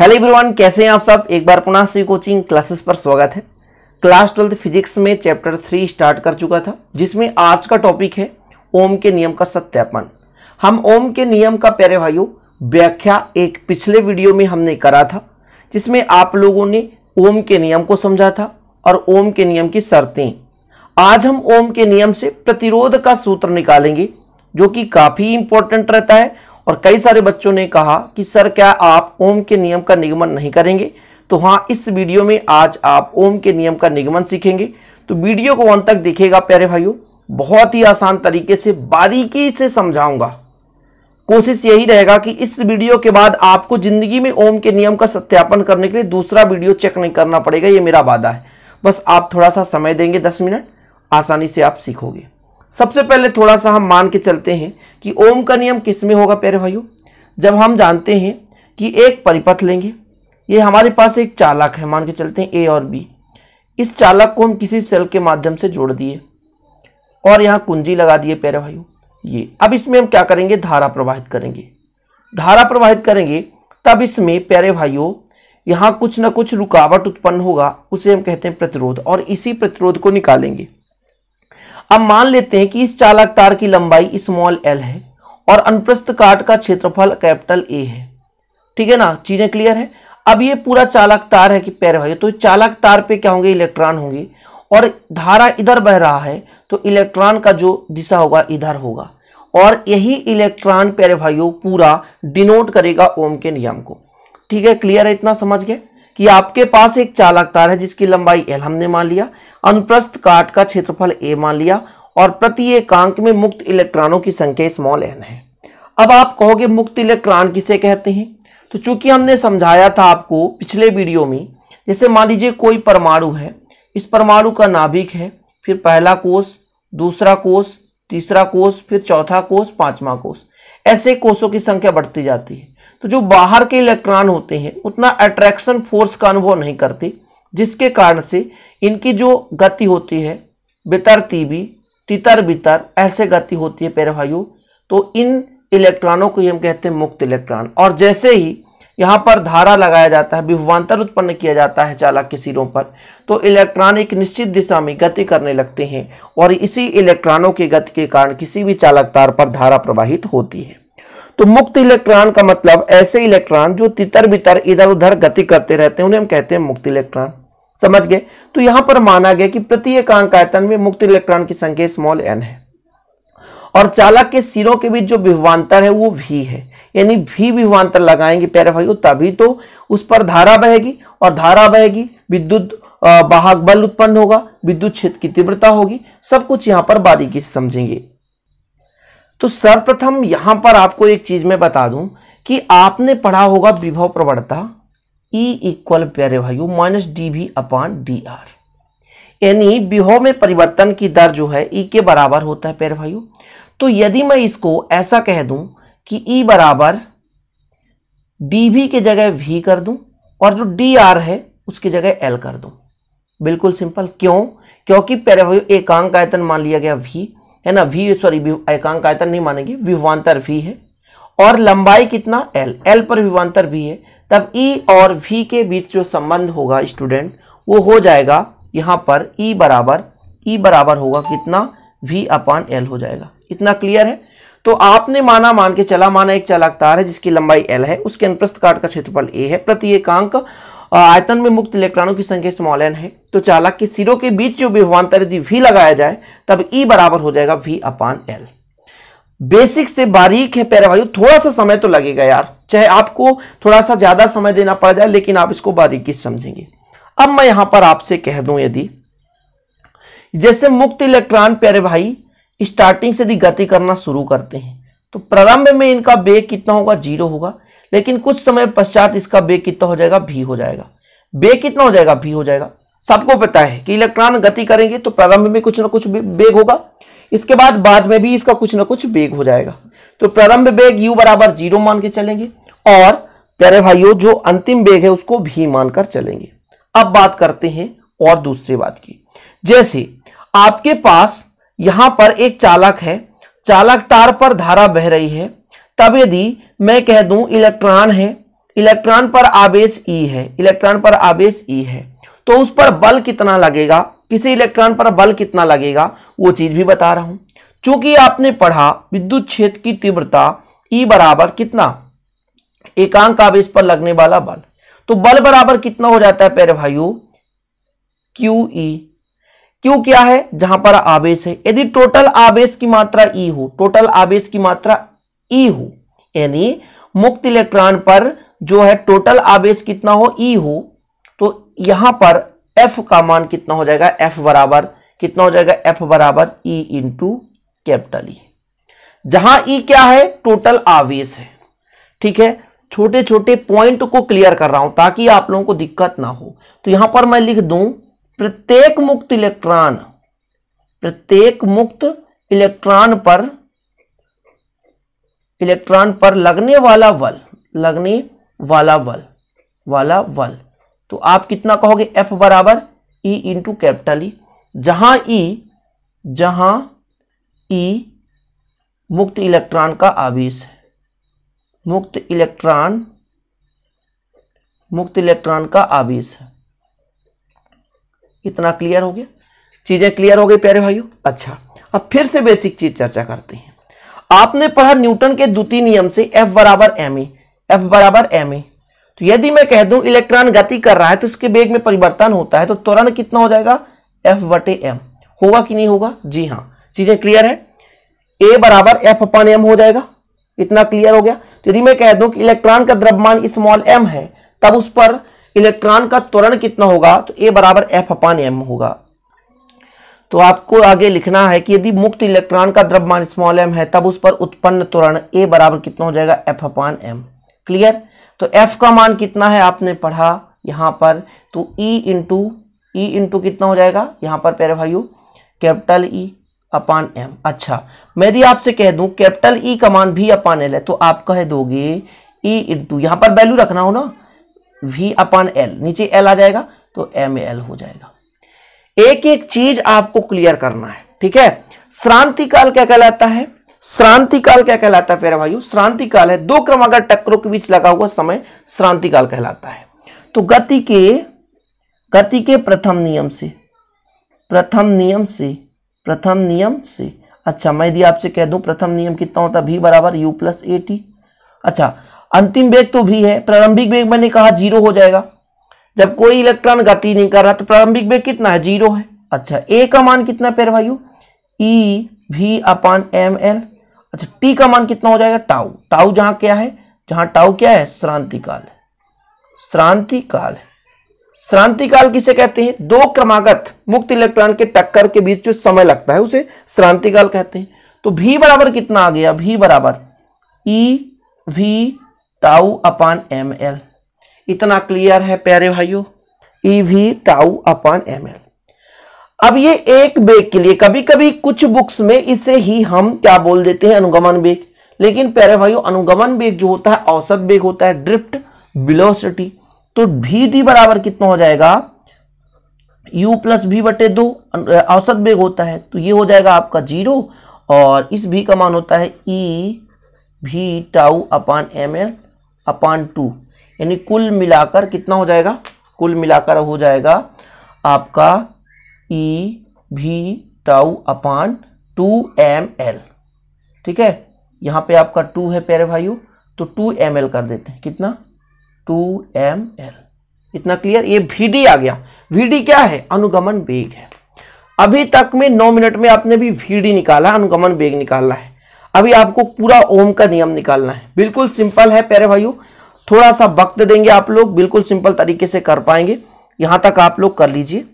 hello everyone कैसे हैं आप सब एक बार पुनः सी कोचिंग क्लासेस पर स्वागत है क्लास ट्वेल्थ फिजिक्स में चैप्टर थ्री स्टार्ट कर चुका था जिसमें आज का टॉपिक है ओम के नियम का सत्यापन हम ओम के नियम का प्यारे भाइयों व्याख्या एक पिछले वीडियो में हमने करा था जिसमें आप लोगों ने ओम के नियम को समझा था और ओम के नियम की शर्तें आज हम ओम के नियम से प्रतिरोध का सूत्र निकालेंगे जो कि काफ़ी इंपॉर्टेंट रहता है और कई सारे बच्चों ने कहा कि सर क्या आप ओम के नियम का निगमन नहीं करेंगे तो हाँ इस वीडियो में आज आप ओम के नियम का निगमन सीखेंगे तो वीडियो को अंत तक देखेगा प्यारे भाइयों बहुत ही आसान तरीके से बारीकी से समझाऊंगा कोशिश यही रहेगा कि इस वीडियो के बाद आपको जिंदगी में ओम के नियम का सत्यापन करने के लिए दूसरा वीडियो चेक नहीं करना पड़ेगा ये मेरा वादा है बस आप थोड़ा सा समय देंगे दस मिनट आसानी से आप सीखोगे सबसे पहले थोड़ा सा हम मान के चलते हैं कि ओम का नियम किस में होगा प्यारे भाइयों जब हम जानते हैं कि एक परिपथ लेंगे ये हमारे पास एक चालक है मान के चलते हैं ए और बी इस चालक को हम किसी सेल के माध्यम से जोड़ दिए और यहाँ कुंजी लगा दिए प्यारे भाइयों ये अब इसमें हम क्या करेंगे धारा प्रवाहित करेंगे धारा प्रवाहित करेंगे तब इसमें प्यारे भाइयों यहाँ कुछ ना कुछ रुकावट उत्पन्न होगा उसे हम कहते हैं प्रतिरोध और इसी प्रतिरोध को निकालेंगे अब मान लेते हैं कि इस चालक तार की लंबाई स्मॉल एल है और अनुप्रस्थ काट का क्षेत्रफल कैपिटल ए है ठीक है ना चीजें क्लियर है अब ये पूरा चालक तार है कि पैर भाई तो चालक तार पे क्या होंगे इलेक्ट्रॉन होंगे और धारा इधर बह रहा है तो इलेक्ट्रॉन का जो दिशा होगा इधर होगा और यही इलेक्ट्रॉन प्यारे भाइयों पूरा डिनोट करेगा ओम के नियम को ठीक है क्लियर है इतना समझ गए कि आपके पास एक चालक तार है जिसकी लंबाई एल हमने मान लिया अनुप्रस्थ काट का क्षेत्रफल ए मान लिया और प्रति एकांक में मुक्त इलेक्ट्रॉनों की संख्या स्मॉल एन है अब आप कहोगे मुक्त इलेक्ट्रॉन किसे कहते हैं तो चूंकि हमने समझाया था आपको पिछले वीडियो में जैसे मान लीजिए कोई परमाणु है इस परमाणु का नाभिक है फिर पहला कोष दूसरा कोष तीसरा कोष फिर चौथा कोष पांचवा कोष ऐसे कोषों की संख्या बढ़ती जाती है तो जो बाहर के इलेक्ट्रॉन होते हैं उतना अट्रैक्शन फोर्स का अनुभव नहीं करते जिसके कारण से इनकी जो गति होती है बितर तीबी तितर बितर ऐसे गति होती है पैरवायु तो इन इलेक्ट्रॉनों को हम कहते हैं मुक्त इलेक्ट्रॉन और जैसे ही यहाँ पर धारा लगाया जाता है विभवान्तर उत्पन्न किया जाता है चालक के सिरों पर तो इलेक्ट्रॉन एक निश्चित दिशा में गति करने लगते हैं और इसी इलेक्ट्रॉनों की गति के कारण किसी भी चालक तार पर धारा प्रवाहित होती है तो मुक्त इलेक्ट्रॉन का मतलब ऐसे इलेक्ट्रॉन जो तितर बितर इधर उधर गति करते रहते हैं उन्हें हम कहते हैं मुक्त इलेक्ट्रॉन समझ गए तो यहां पर माना गया कि प्रति एकांक आयतन में मुक्त इलेक्ट्रॉन की संख्या स्मॉल एन है और चालक के सिरों के बीच जो विभवान्तर है वो भी है यानी भी विभवांतर लगाएंगे प्यारे भाइयों तभी तो उस पर धारा बहेगी और धारा बहेगी विद्युत बाहक बल उत्पन्न होगा विद्युत क्षेत्र की तीव्रता होगी सब कुछ यहां पर बारीकी से समझेंगे तो सर्वप्रथम यहां पर आपको एक चीज मैं बता दूं कि आपने पढ़ा होगा विभव प्रवणता ई इक्वल प्यारे भाइयों माइनस डी भी अपान डी आर यानी विभव में परिवर्तन की दर जो है ई e के बराबर होता है प्यारे भाइयों तो यदि मैं इसको ऐसा कह दूं कि ई e बराबर डी भी के जगह वी कर दूं और जो डी आर है उसकी जगह एल कर दूं बिल्कुल सिंपल क्यों क्योंकि भाइयों एकांक आयतन मान लिया गया वी है ना वी सॉरी एकांक आयतन नहीं मानेंगे विभवान्तर वी है और लंबाई कितना एल एल पर विवांतर भी है तब ई e और वी के बीच जो संबंध होगा स्टूडेंट वो हो जाएगा यहां पर ई e बराबर ई e बराबर होगा कितना वी अपान एल हो जाएगा इतना क्लियर है तो आपने माना मान के चला माना एक चालाक तार है जिसकी लंबाई एल है उसके अनुप्रस्थ काट का क्षेत्रफल ए है प्रति एकांक आयतन में मुक्त इलेक्ट्रॉनों की संख्या स्मॉल एन है तो चालक के सिरों के बीच जो विभवान्तर यदि वी लगाया जाए तब ई बराबर हो जाएगा वी अपान एल बेसिक से बारीक है पैरावायु थोड़ा सा समय तो लगेगा यार चाहे आपको थोड़ा सा ज्यादा समय देना पड़ जाए लेकिन आप इसको बारीकी समझेंगे अब मैं यहां पर आपसे कह दूं यदि जैसे मुक्त इलेक्ट्रॉन भाई स्टार्टिंग से यदि गति करना शुरू करते हैं तो प्रारंभ में इनका बेग कितना होगा जीरो होगा लेकिन कुछ समय पश्चात इसका बेग कितना हो जाएगा भी हो जाएगा बेग कितना हो जाएगा भी हो जाएगा सबको पता है कि इलेक्ट्रॉन गति करेंगे तो प्रारंभ में कुछ ना कुछ बेग होगा इसके बाद बाद में भी इसका कुछ ना कुछ बेग हो जाएगा तो प्रारंभ बेग यू बराबर जीरो मान के चलेंगे और प्यारे भाइयों जो अंतिम बेग है उसको भी मानकर चलेंगे अब बात करते हैं और दूसरी बात की जैसे आपके पास यहां पर एक चालक है चालक तार पर धारा बह रही है तब यदि मैं कह दू इलेक्ट्रॉन है इलेक्ट्रॉन पर आवेश ई e है इलेक्ट्रॉन पर आवेश ई e है तो उस पर बल कितना लगेगा किसी इलेक्ट्रॉन पर बल कितना लगेगा वो चीज भी बता रहा हूं चूंकि आपने पढ़ा विद्युत क्षेत्र की तीव्रता ई e बराबर कितना एकांक आवेश पर लगने वाला बल तो बल बराबर कितना हो जाता है प्यारे भाइयों क्यू ई क्यू क्या है जहां पर आवेश है यदि टोटल आवेश की मात्रा ई e हो टोटल आवेश की मात्रा ई e हो यानी मुक्त इलेक्ट्रॉन पर जो है टोटल आवेश कितना हो ई हो तो यहां पर एफ का मान कितना हो जाएगा एफ बराबर कितना हो जाएगा एफ बराबर ई टू कैपिटल ई जहां ई e क्या है टोटल आवेश है ठीक है छोटे छोटे पॉइंट को क्लियर कर रहा हूं ताकि आप लोगों को दिक्कत ना हो तो यहां पर मैं लिख दूं प्रत्येक मुक्त इलेक्ट्रॉन प्रत्येक मुक्त इलेक्ट्रॉन पर इलेक्ट्रॉन पर लगने वाला बल लगने वाला बल वाला बल तो आप कितना कहोगे एफ बराबर ई इंटू कैपिटल ई जहां ई e, जहां ई e मुक्त इलेक्ट्रॉन का आवेश है मुक्त इलेक्ट्रॉन मुक्त इलेक्ट्रॉन का आवेश है इतना क्लियर हो गया चीजें क्लियर हो गई प्यारे भाइयों अच्छा अब फिर से बेसिक चीज चर्चा करते हैं आपने पढ़ा न्यूटन के द्वितीय नियम से F बराबर एम एफ बराबर एम तो यदि मैं कह दूं इलेक्ट्रॉन गति कर रहा है तो उसके वेग में परिवर्तन होता है तो त्वरण कितना हो जाएगा एफ बटे एम होगा कि नहीं होगा जी हाँ चीजें क्लियर है ए बराबर एफ अपन एम हो जाएगा इतना क्लियर हो गया तो यदि मैं कह दूं कि इलेक्ट्रॉन का द्रव्यमान स्मॉल एम है तब उस पर इलेक्ट्रॉन का त्वरण कितना होगा तो ए बराबर एफ अपान एम होगा तो आपको आगे लिखना है कि यदि मुक्त इलेक्ट्रॉन का द्रव्यमान स्मॉल एम है तब उस पर उत्पन्न त्वरण ए बराबर कितना हो जाएगा एफ अपान एम क्लियर तो एफ का मान कितना है आपने पढ़ा यहां पर तो E e into E e into कितना हो जाएगा यहां पर प्यारे भाइयों कैपिटल ई अपान एम अच्छा मैं यदि आपसे कह दूं कैपिटल ई कमान भी अपान एल है तो आप कह दोगे ई इंटू यहां पर वैल्यू रखना हो ना वी अपान एल नीचे एल आ जाएगा तो एम एल हो जाएगा एक एक चीज आपको क्लियर करना है ठीक है श्रांति काल क्या कहलाता है श्रांति काल क्या कहलाता है प्यारे भाइयों श्रांति काल है दो क्रमागत टक्करों के बीच लगा हुआ समय श्रांति काल कहलाता है तो गति के गति के प्रथम नियम से प्रथम नियम से प्रथम नियम से अच्छा मैं यदि आपसे कह दूं प्रथम नियम कितना होता है भी बराबर यू प्लस ए टी अच्छा अंतिम वेग तो भी है प्रारंभिक वेग मैंने कहा जीरो हो जाएगा जब कोई इलेक्ट्रॉन गति नहीं कर रहा तो प्रारंभिक वेग कितना है जीरो है अच्छा ए का मान कितना पैर भाइयों ई भी अपान एम एल अच्छा टी का मान कितना हो जाएगा टाउ टाउ जहां क्या है जहां टाउ क्या है श्रांति काल श्रांति काल है श्रांति काल किसे कहते हैं दो क्रमागत मुक्त इलेक्ट्रॉन के टक्कर के बीच जो समय लगता है उसे श्रांति काल कहते हैं तो भी बराबर कितना आ गया भी बराबर E V tau upon M L इतना क्लियर है प्यारे भाइयों E V tau upon M L अब ये एक बेग के लिए कभी कभी कुछ बुक्स में इसे ही हम क्या बोल देते हैं अनुगमन बेग लेकिन प्यारे भाइयों अनुगमन बेग जो होता है औसत बेग होता है ड्रिफ्ट बिलोसिटी तो भी डी बराबर कितना हो जाएगा u प्लस भी बटे दो औसत वेग होता है तो ये हो जाएगा आपका जीरो और इस भी का मान होता है e भी tau upon M L upon two यानी कुल मिलाकर कितना हो जाएगा कुल मिलाकर हो जाएगा आपका ई भी tau upon two M L ठीक है यहाँ पे आपका टू है प्यारे भाइयों तो टू एम एल कर देते हैं कितना टू एम एल इतना क्लियर ये वीडी आ गया वीडी क्या है अनुगमन वेग है अभी तक में नौ मिनट में आपने भी वीडी निकाला अनुगमन वेग निकालना है अभी आपको पूरा ओम का नियम निकालना है बिल्कुल सिंपल है प्यारे भाइयों थोड़ा सा वक्त देंगे आप लोग बिल्कुल सिंपल तरीके से कर पाएंगे यहां तक आप लोग कर लीजिए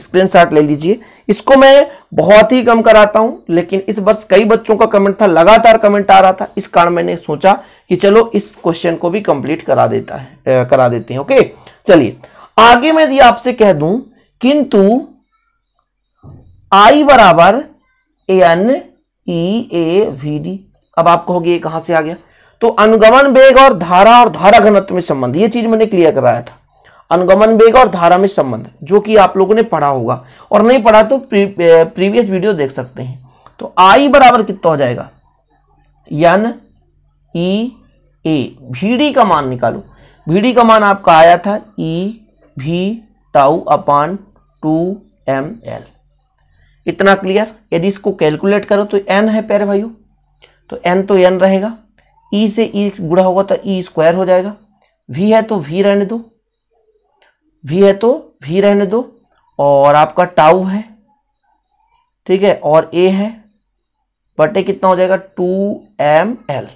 स्क्रीनशॉट ले लीजिए इसको मैं बहुत ही कम कराता हूं लेकिन इस वर्ष कई बच्चों का कमेंट था लगातार कमेंट आ रहा था इस कारण मैंने सोचा कि चलो इस क्वेश्चन को भी कंप्लीट करा देता है ए, करा देते हैं ओके चलिए आगे मैं यदि आपसे कह दूं किंतु आई बराबर N E A V D अब आप कहोगे ये कहां से आ गया तो अनुगमन वेग और धारा और धारा घनत्व में संबंध ये चीज मैंने क्लियर कराया था अनुगमन वेग और धारा में संबंध जो कि आप लोगों ने पढ़ा होगा और नहीं पढ़ा तो प्रीवियस वीडियो देख सकते हैं तो आई बराबर कितना हो जाएगा यन ई ए भीड़ी का मान निकालो भीड़ी का मान आपका आया था ई भी tau upon two M L इतना क्लियर यदि इसको कैलकुलेट करो तो एन है प्यारे भाइयों तो एन तो एन रहेगा ई e से ई e गुड़ा होगा तो ई e स्क्वायर हो जाएगा वी है तो वी रहने दो वी है तो वी रहने दो और आपका टाउ है ठीक है और ए है बटे कितना हो जाएगा टू एम एल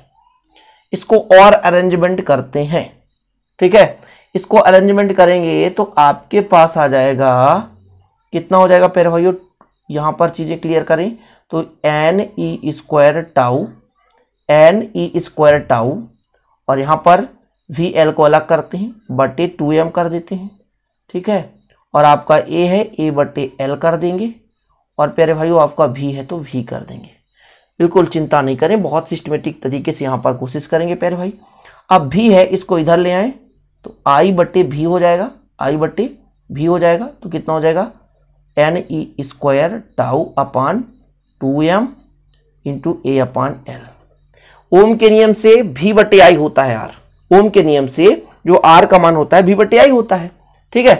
इसको और अरेंजमेंट करते हैं ठीक है इसको अरेंजमेंट करेंगे तो आपके पास आ जाएगा कितना हो जाएगा पेरे भाइयों यहाँ पर चीज़ें क्लियर करें तो N E square tau N E square tau और यहाँ पर वी एल को अलग करते हैं बटे टू एम कर देते हैं ठीक है और आपका ए है ए बटे एल कर देंगे और प्यारे भाइयों आपका वी है तो वी कर देंगे बिल्कुल चिंता नहीं करें बहुत सिस्टमेटिक तरीके से यहाँ पर कोशिश करेंगे प्यारे भाई अब भी है इसको इधर ले आए तो आई बटे भी हो जाएगा आई बटे भी हो जाएगा तो कितना हो जाएगा N E square tau upon two M into A upon L Ohm के नियम से भी बटे आई होता है आर ओम के नियम से जो आर का मान होता है भी बटे आई होता है ठीक है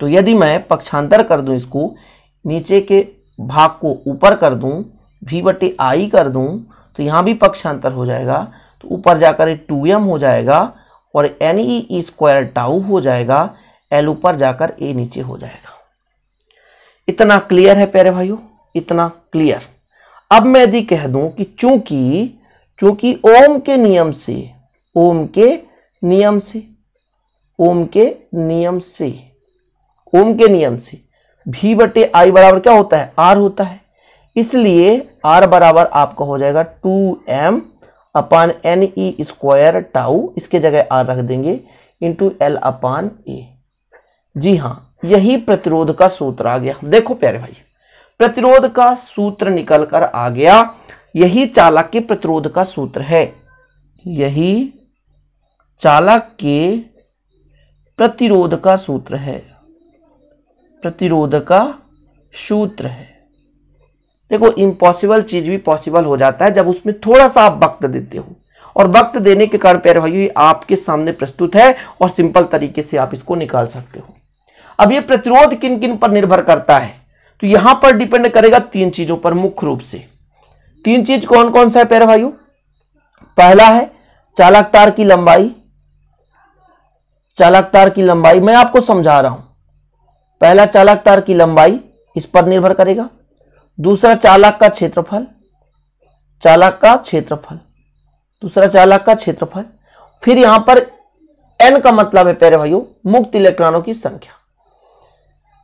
तो यदि मैं पक्षांतर कर दूं इसको नीचे के भाग को ऊपर कर दूं भी बटे आई कर दूं तो यहां भी पक्षांतर हो जाएगा तो ऊपर जाकर टू एम हो जाएगा और एन ई स्क्वायर टाउ हो जाएगा एल ऊपर जाकर ए नीचे हो जाएगा इतना क्लियर है प्यारे भाइयों इतना क्लियर अब मैं यदि कह दूं कि चूंकि चूंकि ओम के नियम से ओम के नियम से ओम के नियम से ओम के नियम से भी बटे आई बराबर क्या होता है आर होता है इसलिए आर बराबर आपका हो जाएगा two M upon N E square tau इसके जगह आर रख देंगे इंटू एल अपान ए जी हाँ यही प्रतिरोध का सूत्र आ गया देखो प्यारे भाई प्रतिरोध का सूत्र निकल कर आ गया यही चालक के प्रतिरोध का सूत्र है यही चालक के प्रतिरोध का सूत्र है प्रतिरोध का सूत्र है देखो इम्पॉसिबल चीज भी पॉसिबल हो जाता है जब उसमें थोड़ा सा आप वक्त देते हो और वक्त देने के कारण प्यारे भाइयों आपके सामने प्रस्तुत है और सिंपल तरीके से आप इसको निकाल सकते हो अब ये प्रतिरोध किन किन पर निर्भर करता है तो यहां पर डिपेंड करेगा तीन चीजों पर मुख्य रूप से तीन चीज कौन कौन सा है प्यारे भाइयों पहला है चालक तार की लंबाई चालक तार की लंबाई मैं आपको समझा रहा हूं पहला चालक तार की लंबाई इस पर निर्भर करेगा दूसरा चालक का क्षेत्रफल चालक का क्षेत्रफल दूसरा चालक का क्षेत्रफल फिर यहां पर एन का मतलब है प्यारे भाइयों मुक्त इलेक्ट्रॉनों की संख्या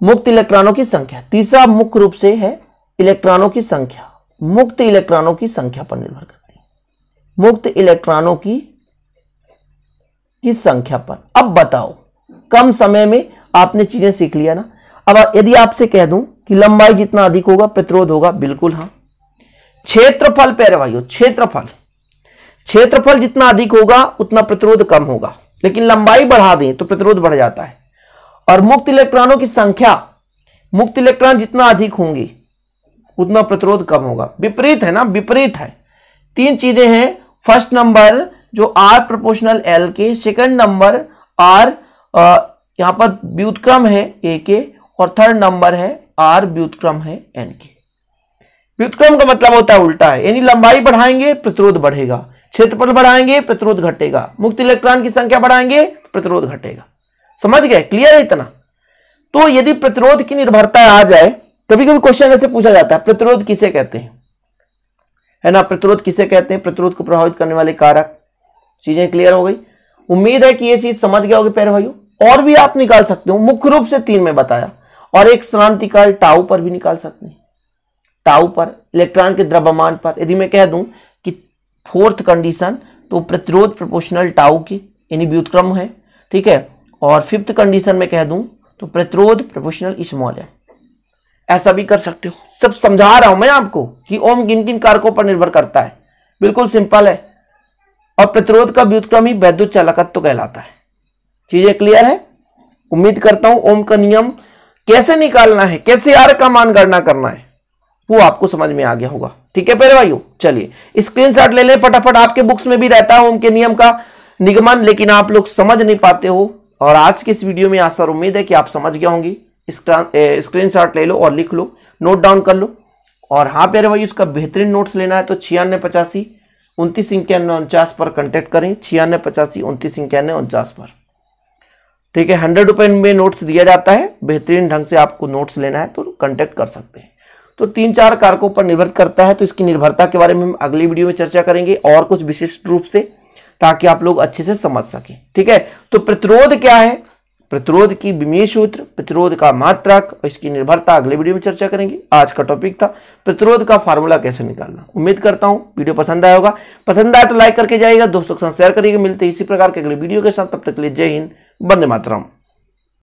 मुक्त इलेक्ट्रॉनों की संख्या तीसरा मुख्य रूप से है इलेक्ट्रॉनों की संख्या मुक्त इलेक्ट्रॉनों की संख्या पर निर्भर करती है मुक्त इलेक्ट्रॉनों की की संख्या पर अब बताओ कम समय में आपने चीजें सीख लिया ना अब यदि आपसे कह दूं कि लंबाई जितना अधिक होगा प्रतिरोध होगा बिल्कुल हाँ क्षेत्रफल पैर भाइयों क्षेत्रफल क्षेत्रफल जितना अधिक होगा उतना प्रतिरोध कम होगा लेकिन लंबाई बढ़ा दें तो प्रतिरोध बढ़ जाता है और मुक्त इलेक्ट्रॉनों की संख्या मुक्त इलेक्ट्रॉन जितना अधिक होंगे उतना प्रतिरोध कम होगा विपरीत है ना विपरीत है तीन चीजें हैं फर्स्ट नंबर जो आर प्रोपोर्शनल एल के सेकंड नंबर आर यहां पर व्युतक्रम है ए के और थर्ड नंबर है आर व्युतक्रम है एन के व्युतक्रम का मतलब होता है उल्टा है यानी लंबाई बढ़ाएंगे प्रतिरोध बढ़ेगा क्षेत्रफल बढ़ाएंगे प्रतिरोध घटेगा मुक्त इलेक्ट्रॉन की संख्या बढ़ाएंगे प्रतिरोध घटेगा समझ गए क्लियर है इतना तो यदि प्रतिरोध की निर्भरता आ जाए कभी कभी क्वेश्चन ऐसे पूछा जाता है प्रतिरोध किसे कहते हैं है ना प्रतिरोध किसे कहते हैं प्रतिरोध को प्रभावित करने वाले कारक चीजें क्लियर हो गई उम्मीद है कि ये चीज समझ गया होगी प्यारे भाइयों और भी आप निकाल सकते हो मुख्य रूप से तीन में बताया और एक काल टाउ पर भी निकाल सकते हैं टाऊ पर इलेक्ट्रॉन के द्रव्यमान पर यदि मैं कह दूं कि फोर्थ कंडीशन तो प्रतिरोध प्रोपोर्शनल टाउ की यानी व्युतक्रम है ठीक है और फिफ्थ कंडीशन में कह दूं तो प्रतिरोध प्रोपोर्शनल स्मॉल है ऐसा भी कर सकते हो सब समझा रहा हूं मैं आपको कि ओम किन किन कारकों पर निर्भर करता है बिल्कुल सिंपल है और प्रतिरोध का व्युतक्रम ही वैद्युत चालकत्व कहलाता है चीजें क्लियर है उम्मीद करता हूं ओम का नियम कैसे निकालना है कैसे आर का मान गणना करना है वो आपको समझ में आ गया होगा ठीक है पहले भाइयों चलिए शॉट ले लें फटाफट आपके बुक्स में भी रहता है ओम के नियम का निगमन लेकिन आप लोग समझ नहीं पाते हो और आज के इस वीडियो में आशा उम्मीद है कि आप समझ गए होंगी स्क्रीनशॉट ले लो और लिख लो नोट डाउन कर लो और हाँ प्यारे भाई उसका बेहतरीन नोट्स लेना है तो छियानवे पचासी उनतीस इक्यानवे उनचास पर कॉन्टेक्ट करें छियानवे पचासी उनतीस इक्यानवे उनचास पर ठीक है हंड्रेड रुपये में नोट्स दिया जाता है बेहतरीन ढंग से आपको नोट्स लेना है तो कॉन्टेक्ट कर सकते हैं तो तीन चार कारकों पर निर्भर करता है तो इसकी निर्भरता के बारे में हम अगली वीडियो में चर्चा करेंगे और कुछ विशिष्ट रूप से ताकि आप लोग अच्छे से समझ सकें ठीक है तो प्रतिरोध क्या है प्रतिरोध की विमीय सूत्र प्रतिरोध का मात्रक और इसकी निर्भरता अगले वीडियो में चर्चा करेंगे आज का टॉपिक था प्रतिरोध का फार्मूला कैसे निकालना उम्मीद करता हूं वीडियो पसंद आया होगा पसंद आया तो लाइक करके जाएगा दोस्तों के साथ शेयर करिएगा मिलते इसी प्रकार के अगले वीडियो के साथ तब तक लिए जय हिंद बंदे मातराम